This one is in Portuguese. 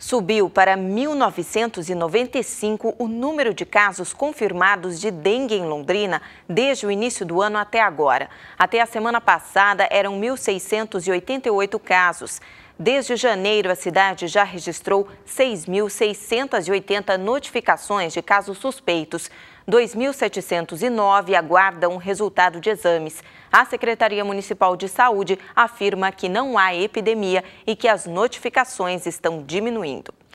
Subiu para 1.995 o número de casos confirmados de dengue em Londrina desde o início do ano até agora. Até a semana passada eram 1.688 casos. Desde janeiro, a cidade já registrou 6.680 notificações de casos suspeitos. 2.709 aguardam o resultado de exames. A Secretaria Municipal de Saúde afirma que não há epidemia e que as notificações estão diminuindo.